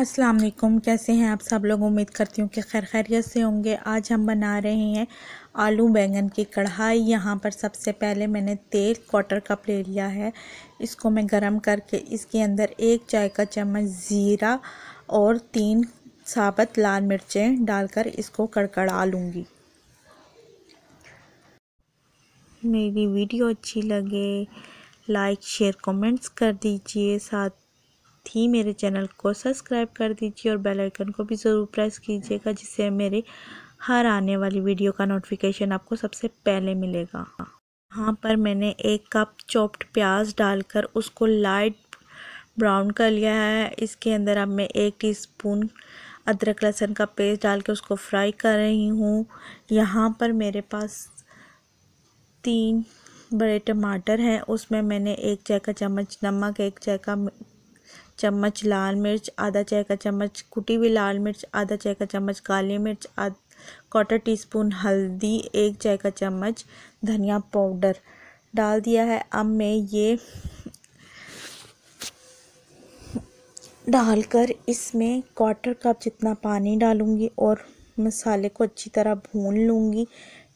अस्सलाम वालेकुम कैसे हैं आप सब लोग उम्मीद करती हूँ कि खैर खैरियत से होंगे आज हम बना रहे हैं आलू बैंगन की कढ़ाई यहाँ पर सबसे पहले मैंने तेल क्वार्टर कप ले लिया है इसको मैं गरम करके इसके अंदर एक चाय का चम्मच ज़ीरा और तीन साबत लाल मिर्चें डालकर इसको कड़कड़ा लूँगी मेरी वीडियो अच्छी लगे लाइक शेयर कमेंट्स कर दीजिए साथ साथ ही मेरे चैनल को सब्सक्राइब कर दीजिए और बेल आइकन को भी ज़रूर प्रेस कीजिएगा जिससे मेरे हर आने वाली वीडियो का नोटिफिकेशन आपको सबसे पहले मिलेगा यहाँ पर मैंने एक कप चॉप्ड प्याज डालकर उसको लाइट ब्राउन कर लिया है इसके अंदर अब मैं एक स्पून अदरक लहसुन का पेस्ट डाल के उसको फ्राई कर रही हूँ यहाँ पर मेरे पास तीन बड़े टमाटर हैं उसमें मैंने एक चाय का चम्मच नमक एक चाय का चम्मच लाल मिर्च आधा चाय का चम्मच कुटी हुई लाल मिर्च आधा चाय का चम्मच काली मिर्च आध क्वार्टर टी स्पून हल्दी एक चाय का चम्मच धनिया पाउडर डाल दिया है अब मैं ये डालकर इसमें क्वार्टर कप जितना पानी डालूँगी और मसाले को अच्छी तरह भून लूँगी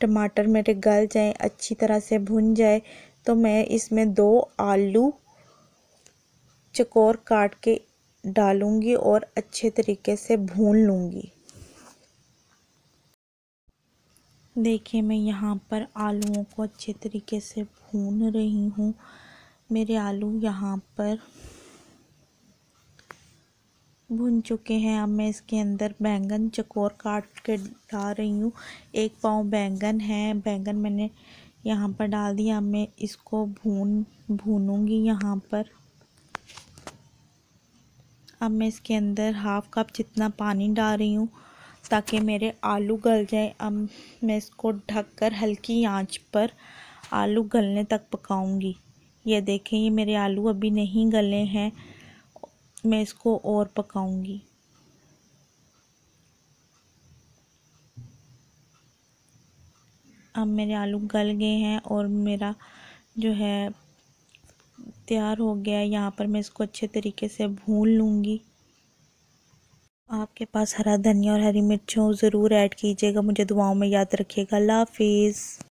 टमाटर मेरे गल जाए अच्छी तरह से भुन जाए तो मैं इसमें दो आलू चकोर काट के डालूँगी और अच्छे तरीके से भून लूँगी देखिए मैं यहाँ पर आलूओं को अच्छे तरीके से भून रही हूँ मेरे आलू यहाँ पर भुन चुके हैं अब मैं इसके अंदर बैंगन चकोर काट के डाल रही हूँ एक पाव बैंगन है बैंगन मैंने यहाँ पर डाल दिया अब मैं इसको भून भूनूँगी यहाँ पर अब मैं इसके अंदर हाफ़ कप जितना पानी डाल रही हूँ ताकि मेरे आलू गल जाएं अब मैं इसको ढककर हल्की आंच पर आलू गलने तक पकाऊंगी ये देखें ये मेरे आलू अभी नहीं गले हैं मैं इसको और पकाऊंगी अब मेरे आलू गल गए हैं और मेरा जो है तैयार हो गया है यहाँ पर मैं इसको अच्छे तरीके से भून लूँगी आपके पास हरा धनिया और हरी मिर्च हो ज़रूर ऐड कीजिएगा मुझे दुआओं में याद रखिएगा अल्लाह हाफिज़